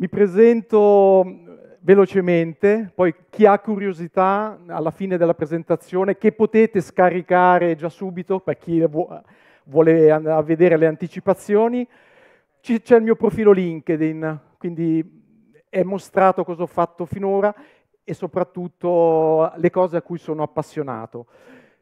Mi presento mm, velocemente, poi chi ha curiosità alla fine della presentazione, che potete scaricare già subito per chi vuole andare a vedere le anticipazioni, c'è il mio profilo LinkedIn, quindi è mostrato cosa ho fatto finora e soprattutto le cose a cui sono appassionato.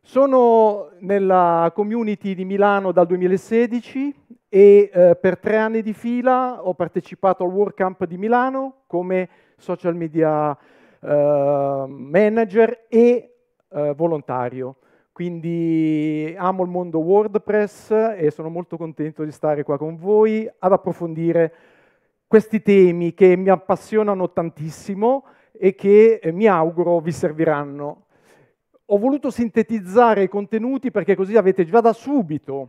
Sono nella community di Milano dal 2016 e eh, per tre anni di fila ho partecipato al WordCamp di Milano come social media eh, manager e eh, volontario. Quindi amo il mondo WordPress e sono molto contento di stare qua con voi ad approfondire questi temi che mi appassionano tantissimo e che eh, mi auguro vi serviranno ho voluto sintetizzare i contenuti perché così avete già da subito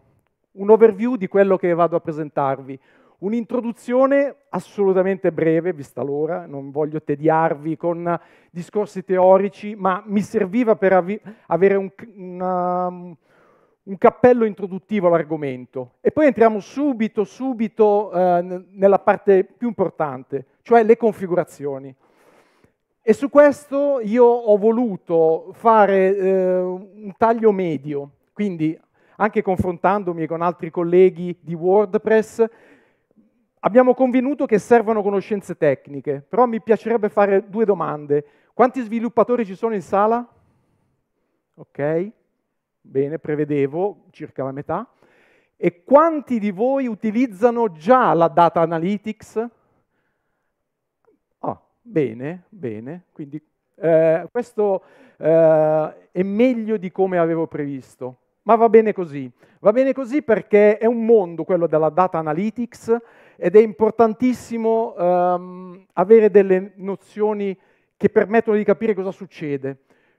un overview di quello che vado a presentarvi. Un'introduzione assolutamente breve, vista l'ora, non voglio tediarvi con discorsi teorici, ma mi serviva per av avere un, una, un, cappello introduttivo all'argomento. E poi entriamo subito, subito eh, nella parte più importante, cioè le configurazioni. E su questo io ho voluto fare eh, un taglio medio, quindi anche confrontandomi con altri colleghi di WordPress, abbiamo convenuto che servono conoscenze tecniche, però mi piacerebbe fare due domande. Quanti sviluppatori ci sono in sala? Ok, bene, prevedevo circa la metà. E quanti di voi utilizzano già la data analytics? Bene, bene, quindi eh, questo eh, è meglio di come avevo previsto, ma va bene così. Va bene così perché è un mondo, quello della data analytics, ed è importantissimo ehm, avere delle nozioni che permettono di capire cosa succede.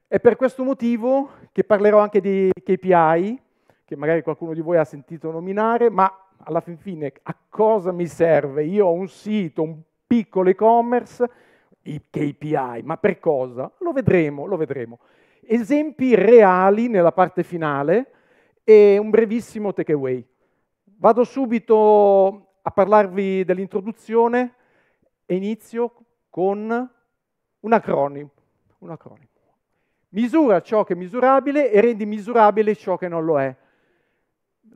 È per questo motivo che parlerò anche di KPI, che magari qualcuno di voi ha sentito nominare, ma alla fin fine a cosa mi serve? Io ho un sito, un piccolo e-commerce, i KPI, ma per cosa? Lo vedremo, lo vedremo. Esempi reali nella parte finale e un brevissimo takeaway. Vado subito a parlarvi dell'introduzione e inizio con un acronimo. un acronimo. Misura ciò che è misurabile e rendi misurabile ciò che non lo è.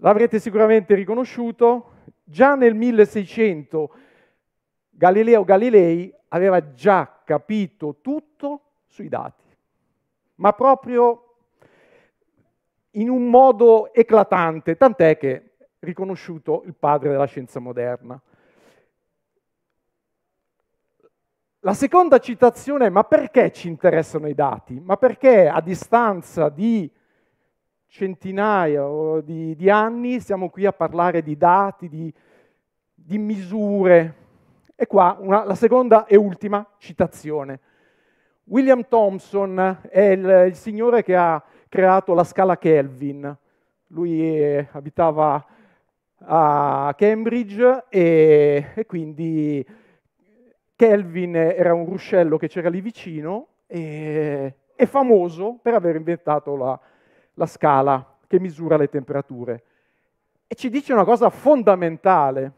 L'avrete sicuramente riconosciuto, già nel 1600 Galileo Galilei aveva già capito tutto sui dati, ma proprio in un modo eclatante, tant'è che è riconosciuto il padre della scienza moderna. La seconda citazione è ma perché ci interessano i dati? Ma perché a distanza di centinaia di, di anni siamo qui a parlare di dati, di, di misure? E qua una, la seconda e ultima citazione. William Thompson è il, il signore che ha creato la scala Kelvin. Lui eh, abitava a Cambridge e, e, quindi Kelvin era un ruscello che c'era lì vicino e è famoso per aver inventato la, la scala che misura le temperature. E ci dice una cosa fondamentale,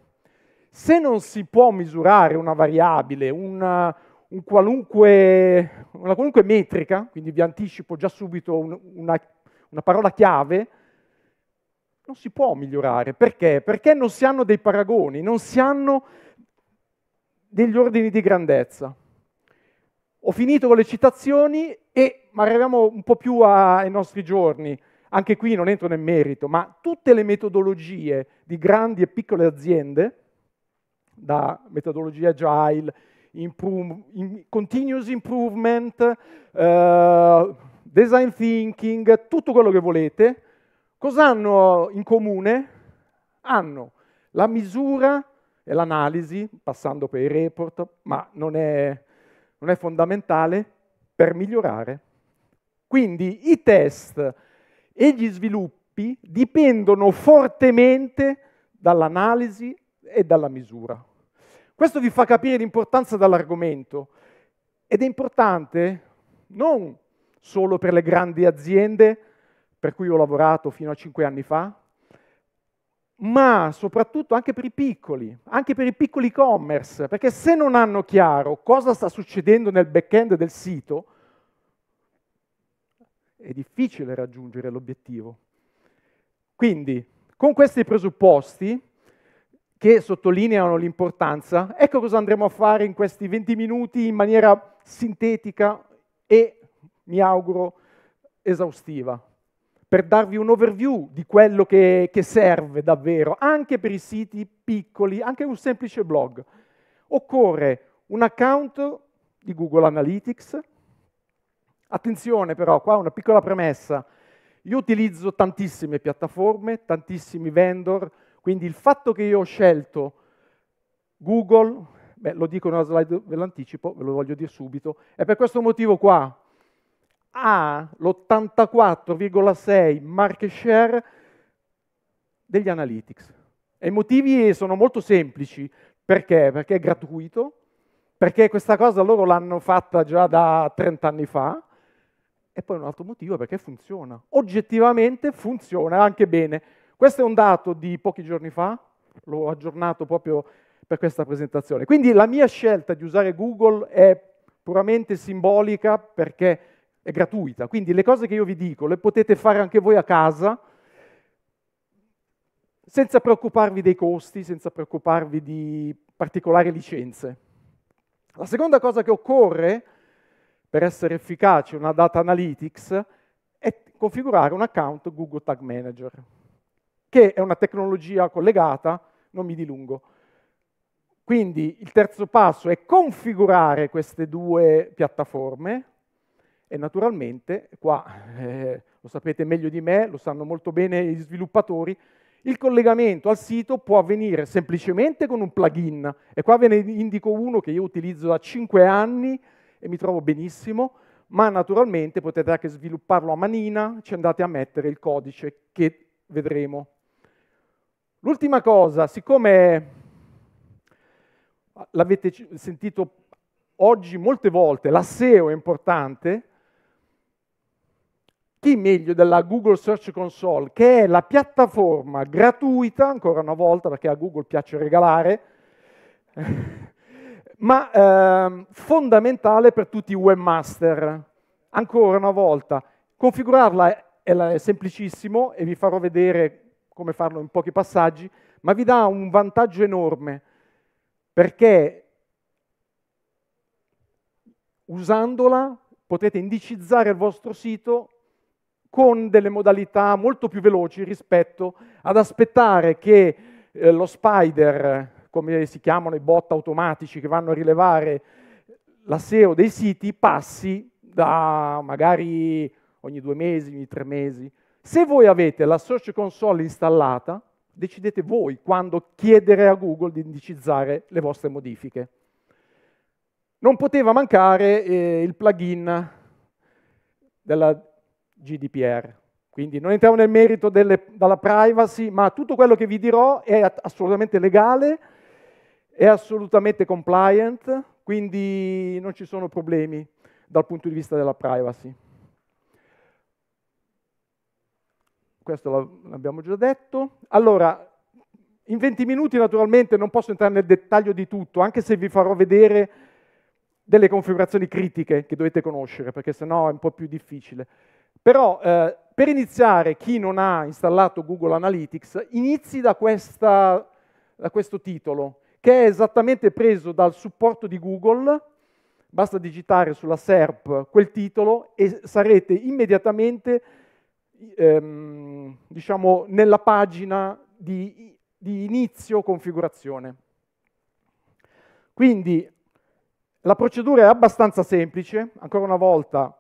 se non si può misurare una variabile, una, un qualunque, una qualunque metrica, quindi vi anticipo già subito un, una, una parola chiave, non si può migliorare. Perché? Perché non si hanno dei paragoni, non si hanno degli ordini di grandezza. Ho finito con le citazioni e ma arriviamo un po' più a, ai nostri giorni. Anche qui non entro nel merito, ma tutte le metodologie di grandi e piccole aziende da metodologie agile, improve, in, continuous improvement, eh, design thinking, tutto quello che volete, cosa hanno in comune? Hanno la misura e l'analisi, passando per i report, ma non è, non è fondamentale per migliorare. Quindi i test e gli sviluppi dipendono fortemente dall'analisi e dalla misura. Questo vi fa capire l'importanza dell'argomento ed è importante non solo per le grandi aziende, per cui ho lavorato fino a cinque anni fa, ma soprattutto anche per i piccoli, anche per i piccoli e-commerce, perché se non hanno chiaro cosa sta succedendo nel back-end del sito, è difficile raggiungere l'obiettivo. Quindi, con questi presupposti, che sottolineano l'importanza. Ecco cosa andremo a fare in questi 20 minuti in maniera sintetica e, mi auguro, esaustiva, per darvi un overview di quello che, che serve davvero, anche per i siti piccoli, anche un semplice blog. Occorre un account di Google Analytics. Attenzione però, qua una piccola premessa. Io utilizzo tantissime piattaforme, tantissimi vendor, quindi il fatto che io ho scelto Google, beh, lo dico nella slide, ve l'anticipo, ve lo voglio dire subito, è per questo motivo qua. Ha l'84,6 market share degli analytics. E i motivi sono molto semplici. Perché? Perché è gratuito, perché questa cosa loro l'hanno fatta già da 30 anni fa, e poi un altro motivo è perché funziona. Oggettivamente funziona anche bene. Questo è un dato di pochi giorni fa, l'ho aggiornato proprio per questa presentazione. Quindi la mia scelta di usare Google è puramente simbolica perché è gratuita. Quindi le cose che io vi dico le potete fare anche voi a casa senza preoccuparvi dei costi, senza preoccuparvi di particolari licenze. La seconda cosa che occorre per essere efficace una data analytics è configurare un account Google Tag Manager che è una tecnologia collegata, non mi dilungo. Quindi il terzo passo è configurare queste due piattaforme e naturalmente, qua eh, lo sapete meglio di me, lo sanno molto bene gli sviluppatori, il collegamento al sito può avvenire semplicemente con un plugin e qua ve ne indico uno che io utilizzo da 5 anni e mi trovo benissimo, ma naturalmente potete anche svilupparlo a manina, ci andate a mettere il codice che vedremo. L'ultima cosa, siccome l'avete sentito oggi molte volte, la SEO è importante, chi meglio della Google Search Console, che è la piattaforma gratuita, ancora una volta perché a Google piace regalare, ma eh, fondamentale per tutti i webmaster. Ancora una volta, configurarla è, è semplicissimo e vi farò vedere come farlo in pochi passaggi, ma vi dà un vantaggio enorme perché usandola potete indicizzare il vostro sito con delle modalità molto più veloci rispetto ad aspettare che eh, lo spider, come si chiamano i bot automatici che vanno a rilevare la SEO dei siti, passi da magari ogni due mesi, ogni tre mesi, se voi avete la Search Console installata, decidete voi quando chiedere a Google di indicizzare le vostre modifiche. Non poteva mancare eh, il plugin della GDPR. Quindi non entriamo nel merito delle, della privacy, ma tutto quello che vi dirò è assolutamente legale, è assolutamente compliant, quindi non ci sono problemi dal punto di vista della privacy. questo l'abbiamo già detto. Allora, in 20 minuti naturalmente non posso entrare nel dettaglio di tutto, anche se vi farò vedere delle configurazioni critiche che dovete conoscere, perché sennò è un po' più difficile. Però eh, per iniziare, chi non ha installato Google Analytics, inizi da, questa, da questo titolo, che è esattamente preso dal supporto di Google, basta digitare sulla SERP quel titolo e sarete immediatamente ehm, diciamo, nella pagina di, di inizio configurazione. Quindi la procedura è abbastanza semplice, ancora una volta,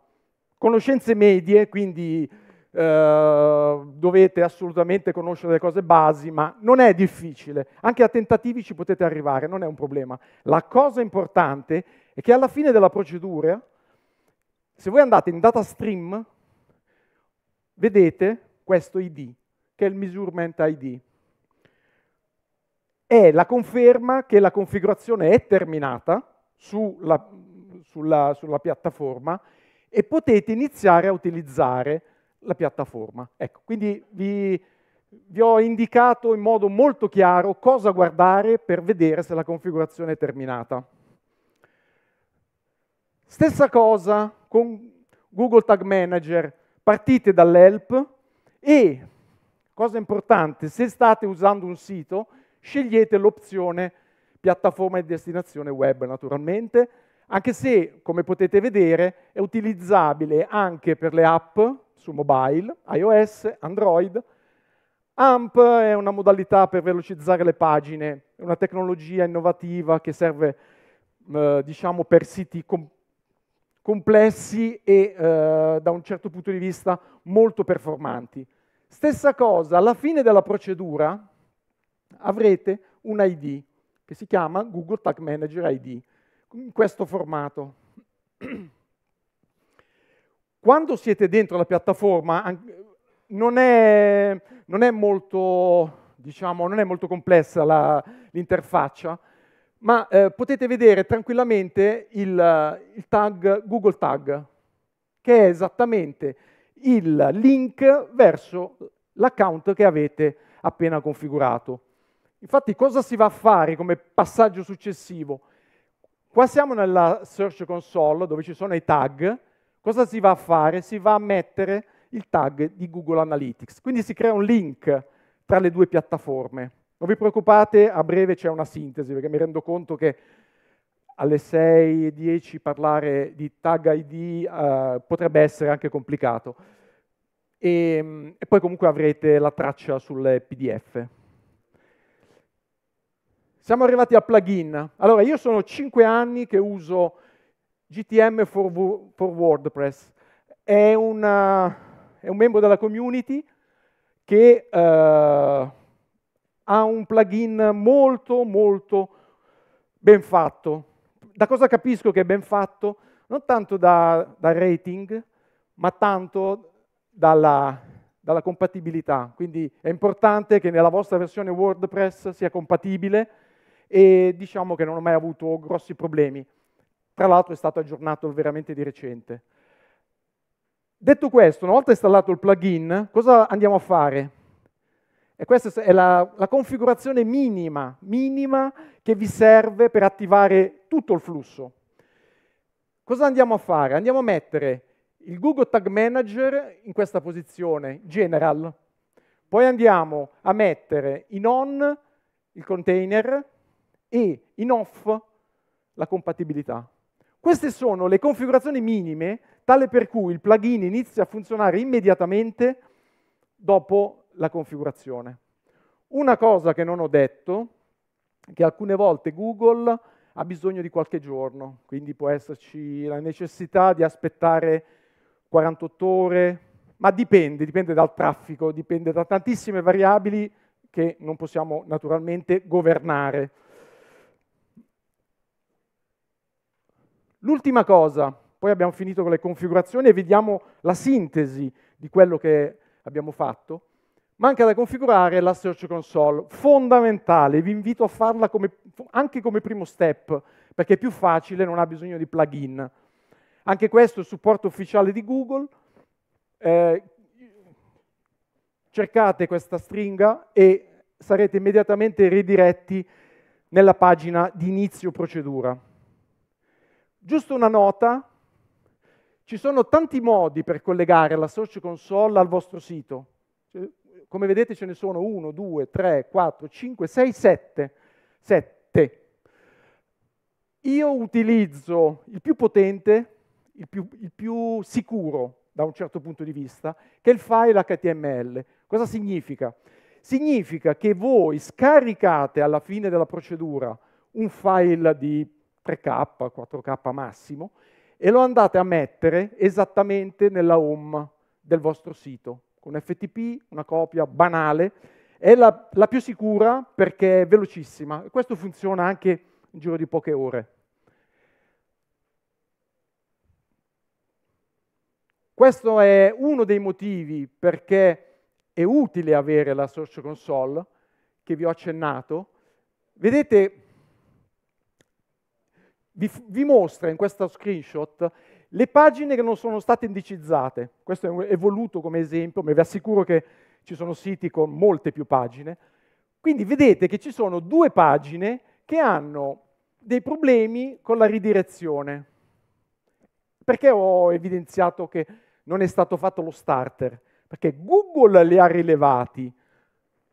conoscenze medie, quindi eh, dovete assolutamente conoscere le cose basi, ma non è difficile, anche a tentativi ci potete arrivare, non è un problema. La cosa importante è che alla fine della procedura, se voi andate in data stream, Vedete questo ID, che è il measurement ID. È la conferma che la configurazione è terminata sulla, sulla, sulla piattaforma e potete iniziare a utilizzare la piattaforma. Ecco, quindi vi, vi ho indicato in modo molto chiaro cosa guardare per vedere se la configurazione è terminata. Stessa cosa con Google Tag Manager partite dall'help e, cosa importante, se state usando un sito, scegliete l'opzione piattaforma di destinazione web naturalmente, anche se, come potete vedere, è utilizzabile anche per le app su mobile, iOS, Android. AMP è una modalità per velocizzare le pagine, è una tecnologia innovativa che serve eh, diciamo, per siti com complessi e eh, da un certo punto di vista molto performanti. Stessa cosa, alla fine della procedura avrete un ID che si chiama Google Tag Manager ID in questo formato. Quando siete dentro la piattaforma non è, non è molto, diciamo, non è molto complessa l'interfaccia, ma eh, potete vedere tranquillamente il, eh, il tag Google Tag, che è esattamente il link verso l'account che avete appena configurato. Infatti cosa si va a fare come passaggio successivo? Qua siamo nella Search Console dove ci sono i tag. Cosa si va a fare? Si va a mettere il tag di Google Analytics. Quindi si crea un link tra le due piattaforme. Non vi preoccupate, a breve c'è una sintesi, perché mi rendo conto che alle 6.10 parlare di tag ID eh, potrebbe essere anche complicato. E, ehm, e poi comunque avrete la traccia sul PDF. Siamo arrivati a plugin. Allora, io sono 5 anni che uso GTM for, for WordPress. È, una, è, un membro della community che... Eh, ha un plugin molto, molto ben fatto. Da cosa capisco che è ben fatto? Non tanto da, dal rating, ma tanto dalla, dalla compatibilità. Quindi è importante che nella vostra versione WordPress sia compatibile e diciamo che non ho mai avuto grossi problemi. Tra l'altro è stato aggiornato veramente di recente. Detto questo, una volta installato il plugin, cosa andiamo a fare? E questa è la, la configurazione minima, minima che vi serve per attivare tutto il flusso. Cosa andiamo a fare? Andiamo a mettere il Google Tag Manager in questa posizione, General. Poi andiamo a mettere in on il container e in off la compatibilità. Queste sono le configurazioni minime, tale per cui il plugin inizia a funzionare immediatamente dopo la configurazione. Una cosa che non ho detto, è che alcune volte Google ha bisogno di qualche giorno, quindi può esserci la necessità di aspettare 48 ore, ma dipende, dipende dal traffico, dipende da tantissime variabili che non possiamo naturalmente governare. L'ultima cosa, poi abbiamo finito con le configurazioni e vediamo la sintesi di quello che abbiamo fatto. Manca da configurare la Search Console, fondamentale, vi invito a farla come, anche come primo step, perché è più facile, non ha bisogno di plugin. Anche questo è il supporto ufficiale di Google. Eh, cercate questa stringa e sarete immediatamente ridiretti nella pagina di inizio procedura. Giusto una nota, ci sono tanti modi per collegare la Search Console al vostro sito. Come vedete ce ne sono 1, 2, 3, 4, 5, 6, 7. 7. Io utilizzo il più potente, il più, il più sicuro da un certo punto di vista, che è il file HTML. Cosa significa? Significa che voi scaricate alla fine della procedura un file di 3K, 4K massimo, e lo andate a mettere esattamente nella home del vostro sito con ecco, FTP, una copia banale, è la, la più sicura perché è velocissima e questo funziona anche in giro di poche ore. Questo è uno dei motivi perché è utile avere la Search Console che vi ho accennato. Vedete, vi, vi mostra in questo screenshot le pagine che non sono state indicizzate, questo è voluto come esempio, ma vi assicuro che ci sono siti con molte più pagine, quindi vedete che ci sono due pagine che hanno dei problemi con la ridirezione. Perché ho evidenziato che non è stato fatto lo starter? Perché Google li ha rilevati,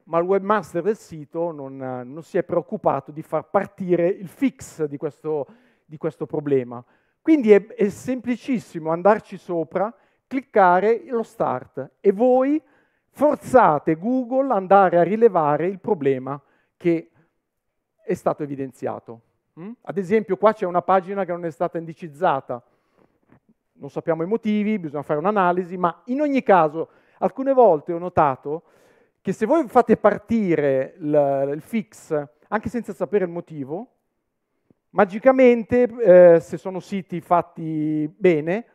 ma il webmaster del sito non, non si è preoccupato di far partire il fix di questo, di questo problema. Quindi è, è semplicissimo andarci sopra, cliccare lo start e voi forzate Google ad andare a rilevare il problema che è stato evidenziato. Mm? Ad esempio qua c'è una pagina che non è stata indicizzata, non sappiamo i motivi, bisogna fare un'analisi, ma in ogni caso alcune volte ho notato che se voi fate partire il, il fix anche senza sapere il motivo, Magicamente, eh, se sono siti fatti bene,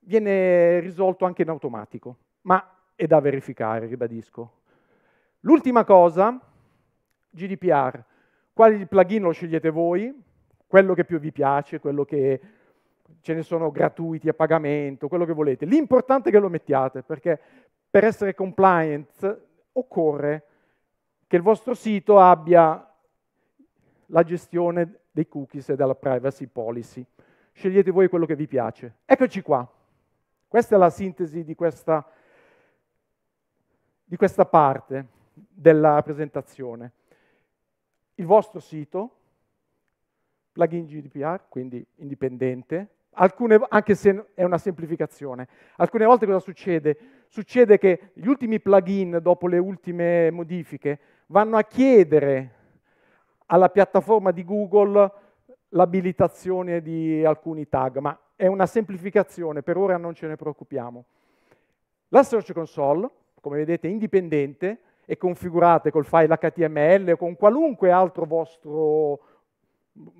viene risolto anche in automatico, ma è da verificare, ribadisco. L'ultima cosa, GDPR. Quali plugin lo scegliete voi? Quello che più vi piace, quello che ce ne sono gratuiti a pagamento, quello che volete. L'importante è che lo mettiate, perché per essere compliant occorre che il vostro sito abbia la gestione dei cookies e della privacy policy. Scegliete voi quello che vi piace. Eccoci qua. Questa è la sintesi di questa, di questa parte della presentazione. Il vostro sito, plugin GDPR, quindi indipendente, Alcune, anche se è una semplificazione. Alcune volte cosa succede? Succede che gli ultimi plugin, dopo le ultime modifiche, vanno a chiedere alla piattaforma di Google l'abilitazione di alcuni tag, ma è una semplificazione, per ora non ce ne preoccupiamo. La Search Console, come vedete, è indipendente, e configurata col file HTML o con qualunque altro vostro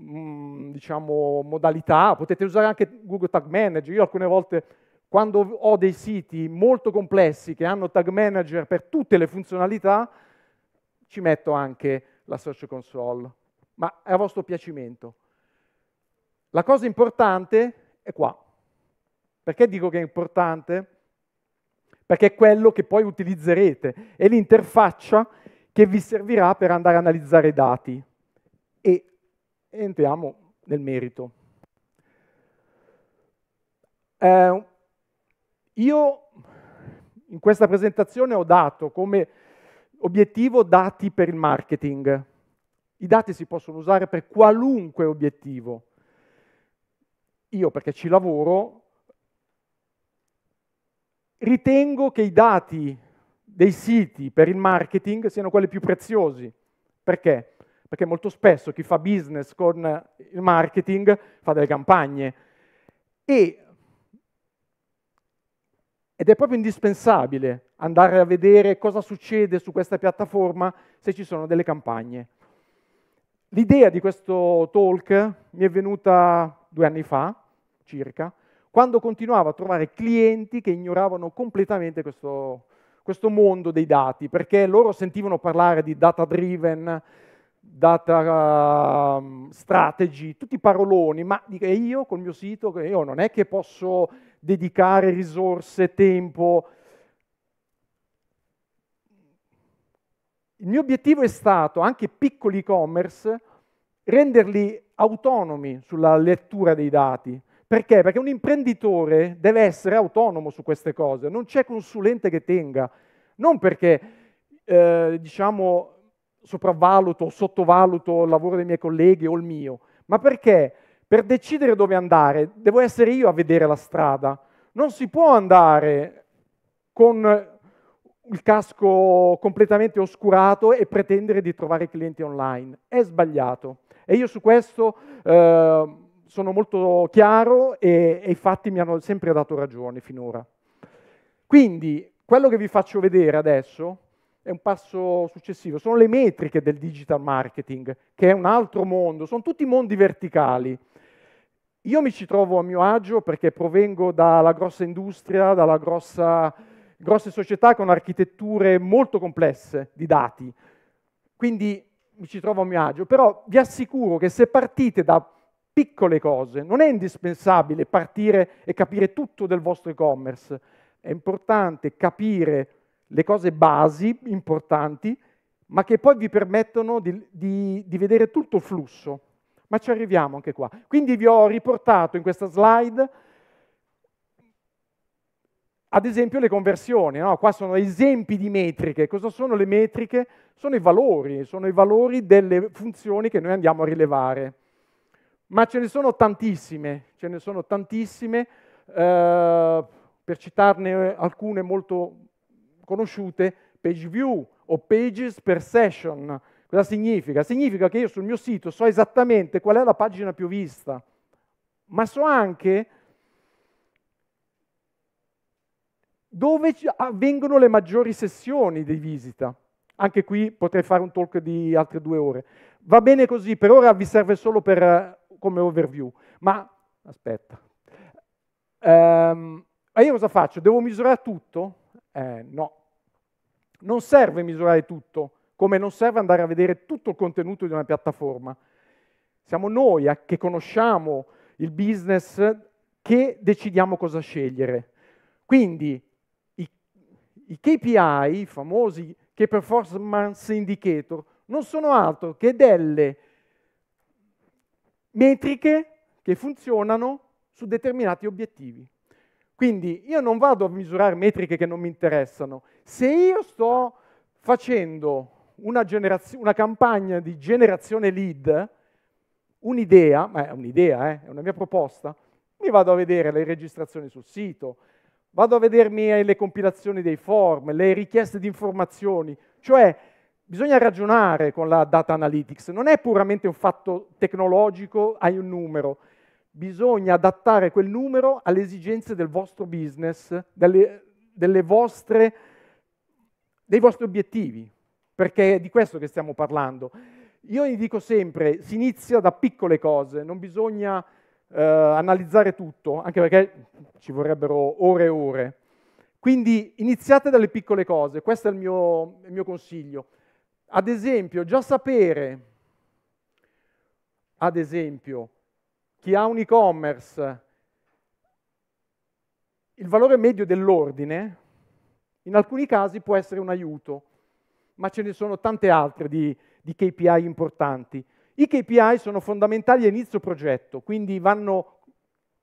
mm, diciamo, modalità, potete usare anche Google Tag Manager, io alcune volte quando ho dei siti molto complessi che hanno Tag Manager per tutte le funzionalità, ci metto anche la Search Console, ma è a vostro piacimento. La cosa importante è qua. Perché dico che è importante? Perché è quello che poi utilizzerete, è l'interfaccia che vi servirà per andare a analizzare i dati. E entriamo nel merito. Eh, io in questa presentazione ho dato come Obiettivo dati per il marketing. I dati si possono usare per qualunque obiettivo. Io, perché ci lavoro, ritengo che i dati dei siti per il marketing siano quelli più preziosi. Perché? Perché molto spesso chi fa business con il marketing fa delle campagne e ed è proprio indispensabile andare a vedere cosa succede su questa piattaforma se ci sono delle campagne. L'idea di questo talk mi è venuta due anni fa, circa, quando continuavo a trovare clienti che ignoravano completamente questo, questo mondo dei dati, perché loro sentivano parlare di data driven, um, data strategy, tutti paroloni, ma io col mio sito, io non è che posso dedicare risorse, tempo. Il mio obiettivo è stato, anche piccoli e-commerce, renderli autonomi sulla lettura dei dati. Perché? Perché un imprenditore deve essere autonomo su queste cose, non c'è consulente che tenga. Non perché, eh, diciamo, sopravvaluto o sottovaluto il lavoro dei miei colleghi o il mio, ma perché per decidere dove andare devo essere io a vedere la strada. Non si può andare con il casco completamente oscurato e pretendere di trovare clienti online. È sbagliato. E io su questo eh, sono molto chiaro e, e i fatti mi hanno sempre dato ragione finora. Quindi quello che vi faccio vedere adesso è un passo successivo, sono le metriche del digital marketing, che è un altro mondo, sono tutti mondi verticali. Io mi ci trovo a mio agio perché provengo dalla grossa industria, dalla grossa, grosse società con architetture molto complesse di dati, quindi mi ci trovo a mio agio, però vi assicuro che se partite da piccole cose, non è indispensabile partire e capire tutto del vostro e-commerce, è importante capire le cose basi importanti, ma che poi vi permettono di, di, di vedere tutto il flusso ma ci arriviamo anche qua. Quindi vi ho riportato in questa slide, ad esempio, le conversioni. No? Qua sono esempi di metriche. Cosa sono le metriche? Sono i valori, sono i valori delle funzioni che noi andiamo a rilevare. Ma ce ne sono tantissime, ce ne sono tantissime. Eh, per citarne alcune molto conosciute, page view o pages per session, Cosa significa? Significa che io sul mio sito so esattamente qual è la pagina più vista, ma so anche dove avvengono le maggiori sessioni di visita. Anche qui potrei fare un talk di altre due ore. Va bene così, per ora vi serve solo per, eh, come overview. Ma, aspetta, ehm, io cosa faccio? Devo misurare tutto? Eh, no, non serve misurare tutto come non serve andare a vedere tutto il contenuto di una piattaforma. Siamo noi che conosciamo il business che decidiamo cosa scegliere. Quindi i, i KPI, i famosi Key Performance Indicator, non sono altro che delle metriche che funzionano su determinati obiettivi. Quindi io non vado a misurare metriche che non mi interessano. Se io sto facendo una, una campagna di generazione lead, un'idea, ma è un'idea, eh, è una mia proposta, mi vado a vedere le registrazioni sul sito, vado a vedermi le compilazioni dei form, le richieste di informazioni, cioè bisogna ragionare con la data analytics, non è puramente un fatto tecnologico, hai un numero, bisogna adattare quel numero alle esigenze del vostro business, delle, delle vostre, dei vostri obiettivi perché è di questo che stiamo parlando. Io gli dico sempre, si inizia da piccole cose, non bisogna eh, analizzare tutto, anche perché ci vorrebbero ore e ore. Quindi iniziate dalle piccole cose, questo è il mio, il mio consiglio. Ad esempio, già sapere, ad esempio, chi ha un e-commerce, il valore medio dell'ordine, in alcuni casi può essere un aiuto ma ce ne sono tante altre di, di KPI importanti. I KPI sono fondamentali a inizio progetto, quindi vanno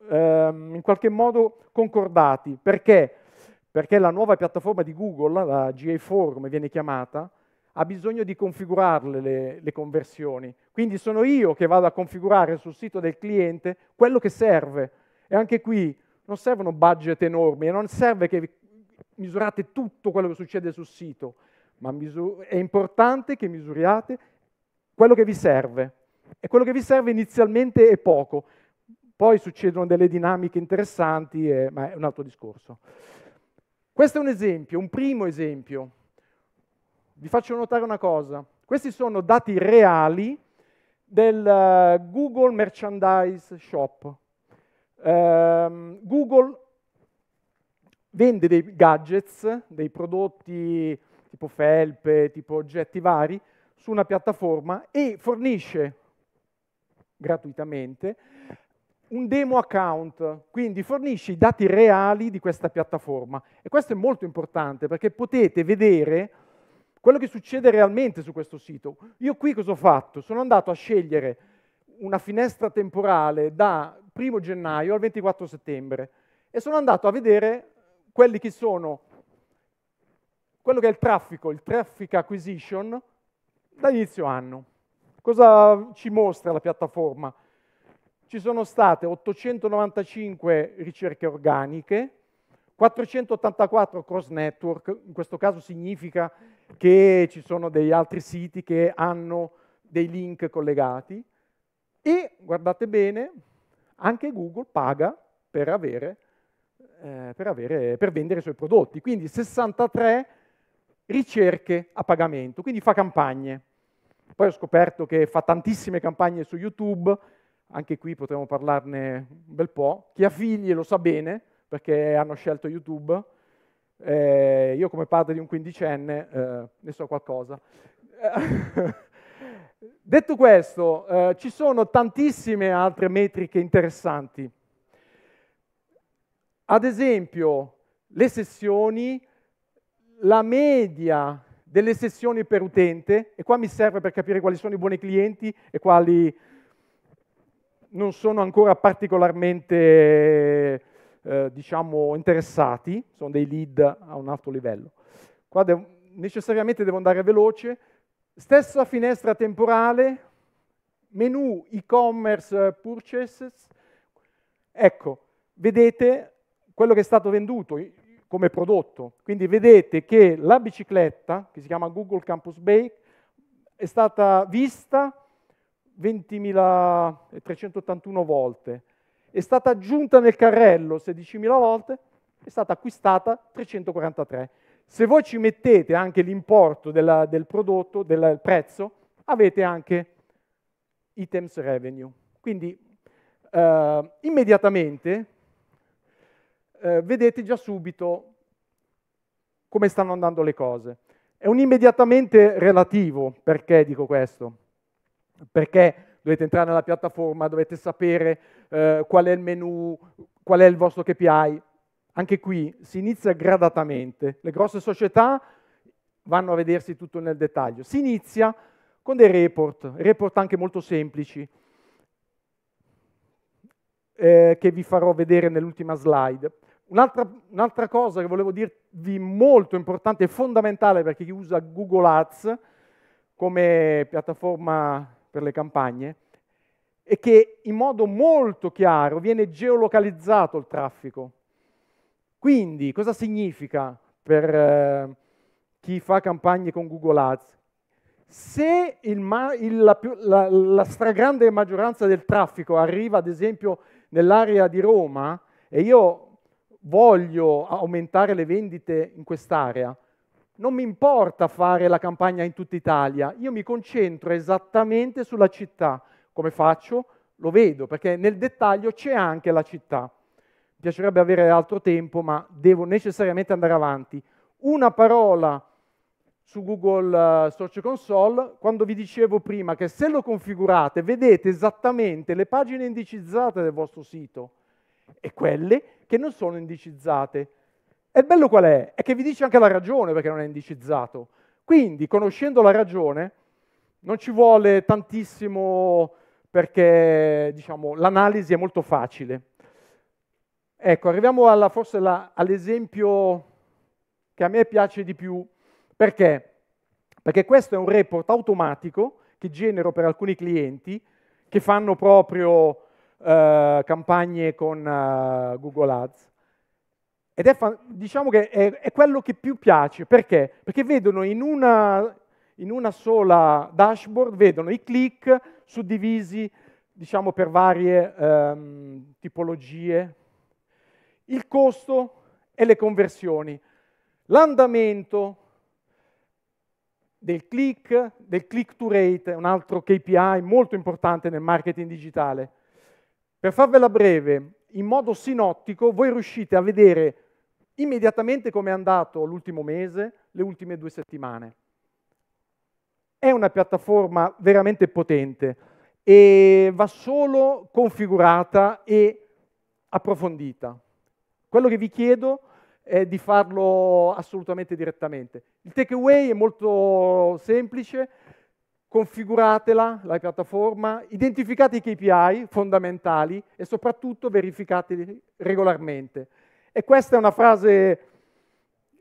ehm, in qualche modo concordati. Perché? Perché la nuova piattaforma di Google, la GA4 come viene chiamata, ha bisogno di configurarle le, le, conversioni. Quindi sono io che vado a configurare sul sito del cliente quello che serve. E anche qui non servono budget enormi, non serve che misurate tutto quello che succede sul sito, ma misur- è importante che misuriate quello che vi serve. E quello che vi serve inizialmente è poco, poi succedono delle dinamiche interessanti, e, ma è un altro discorso. Questo è un esempio, un primo esempio. Vi faccio notare una cosa, questi sono dati reali del uh, Google Merchandise Shop. Uh, Google vende dei gadgets, dei prodotti tipo felpe, tipo oggetti vari, su una piattaforma e fornisce gratuitamente un demo account, quindi fornisce i dati reali di questa piattaforma. E questo è molto importante perché potete vedere quello che succede realmente su questo sito. Io qui cosa ho fatto? Sono andato a scegliere una finestra temporale da 1 gennaio al 24 settembre e sono andato a vedere quelli che sono quello che è il traffico, il traffic acquisition, da inizio anno. Cosa ci mostra la piattaforma? Ci sono state 895 ricerche organiche, 484 cross network, in questo caso significa che ci sono degli altri siti che hanno dei link collegati e guardate bene, anche Google paga per, avere, eh, per, avere, per vendere i suoi prodotti, quindi 63 ricerche a pagamento, quindi fa campagne. Poi ho scoperto che fa tantissime campagne su YouTube, anche qui potremmo parlarne un bel po'. Chi ha figli lo sa bene, perché hanno scelto YouTube. Eh, io come padre di un quindicenne eh, ne so qualcosa. Detto questo, eh, ci sono tantissime altre metriche interessanti. Ad esempio, le sessioni la media delle sessioni per utente, e qua mi serve per capire quali sono i buoni clienti e quali non sono ancora particolarmente eh, diciamo, interessati, sono dei lead a un alto livello. Qua devo, necessariamente devo andare veloce. Stessa finestra temporale, menu e-commerce purchases. Ecco, vedete quello che è stato venduto come prodotto. Quindi vedete che la bicicletta, che si chiama Google Campus Bake, è stata vista 20.381 volte, è stata aggiunta nel carrello 16.000 volte, è stata acquistata 343. Se voi ci mettete anche l'importo della, del prodotto, del prezzo, avete anche items revenue. Quindi eh, immediatamente eh, vedete già subito come stanno andando le cose. È un immediatamente relativo, perché dico questo? Perché dovete entrare nella piattaforma, dovete sapere eh, qual è il menu, qual è il vostro KPI. Anche qui si inizia gradatamente. Le grosse società vanno a vedersi tutto nel dettaglio. Si inizia con dei report, report anche molto semplici, eh, che vi farò vedere nell'ultima slide. Un'altra, un'altra, cosa che volevo dirvi molto importante e fondamentale per chi usa Google Ads come piattaforma per le campagne è che in modo molto chiaro viene geolocalizzato il traffico. Quindi cosa significa per eh, chi fa campagne con Google Ads? Se ma- il, la, la, la stragrande maggioranza del traffico arriva ad esempio nell'area di Roma e io voglio aumentare le vendite in quest'area, non mi importa fare la campagna in tutta Italia, io mi concentro esattamente sulla città. Come faccio? Lo vedo, perché nel dettaglio c'è anche la città. Mi piacerebbe avere altro tempo, ma devo necessariamente andare avanti. Una parola su Google eh, Search Console, quando vi dicevo prima che se lo configurate vedete esattamente le pagine indicizzate del vostro sito e quelle che non sono indicizzate. E bello qual è? È che vi dice anche la ragione perché non è indicizzato. Quindi, conoscendo la ragione, non ci vuole tantissimo perché diciamo, l'analisi è molto facile. Ecco, arriviamo alla, forse la, all'esempio che a me piace di più. Perché? Perché questo è un report automatico che genero per alcuni clienti che fanno proprio eh, campagne con eh, Google Ads. Ed è, diciamo che è, è, quello che più piace, perché? Perché vedono in una, in una sola dashboard, vedono i click suddivisi diciamo, per varie ehm, tipologie, il costo e le conversioni, l'andamento del click, del click to rate, un altro KPI molto importante nel marketing digitale. Per farvela breve, in modo sinottico, voi riuscite a vedere immediatamente come è andato l'ultimo mese, le ultime due settimane. È una piattaforma veramente potente e va solo configurata e approfondita. Quello che vi chiedo è di farlo assolutamente direttamente. Il takeaway è molto semplice, configuratela, la piattaforma, identificate i KPI fondamentali e soprattutto verificateli regolarmente. E questa è una frase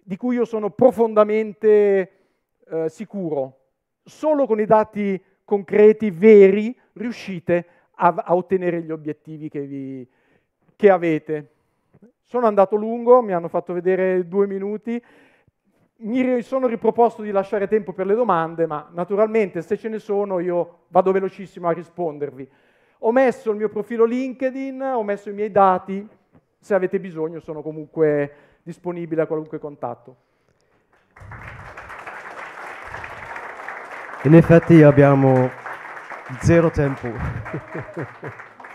di cui io sono profondamente eh, sicuro. Solo con i dati concreti, veri, riuscite a, a ottenere gli obiettivi che, vi, che avete. Sono andato lungo, mi hanno fatto vedere due minuti mi sono riproposto di lasciare tempo per le domande, ma naturalmente se ce ne sono io vado velocissimo a rispondervi. Ho messo il mio profilo LinkedIn, ho messo i miei dati, se avete bisogno sono comunque disponibile a qualunque contatto. In effetti abbiamo zero tempo.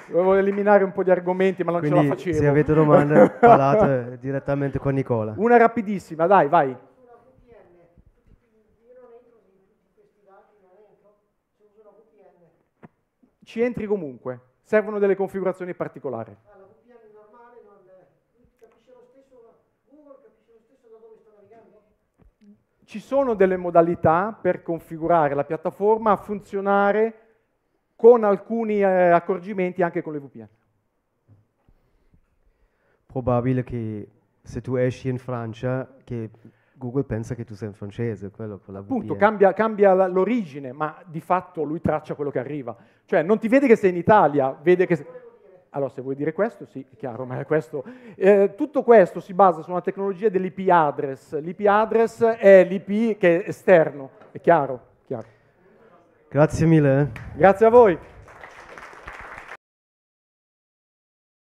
Volevo eliminare un po' di argomenti, ma non Quindi, ce la facevo. Se avete domande, parlate direttamente con Nicola. Una rapidissima, dai, vai. ci entri comunque, servono delle configurazioni particolari. Ci sono delle modalità per configurare la piattaforma a funzionare con alcuni eh, accorgimenti anche con le VPN. Probabile che se tu esci in Francia, che Google pensa che tu sei in francese, quello con la Appunto, cambia, cambia l'origine, ma di fatto lui traccia quello che arriva. Cioè, non ti vede che sei in Italia, vede che... Allora, se vuoi dire questo, sì, è chiaro, ma è questo. Eh, tutto questo si basa su una tecnologia dell'IP address. L'IP address è l'IP che è esterno, è chiaro? chiaro. Grazie mille. Eh. Grazie a voi.